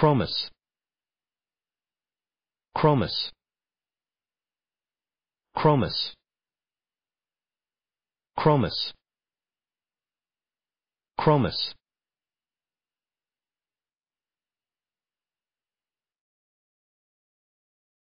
Chromis. Chromis. Chromis. Chromis. Chromis.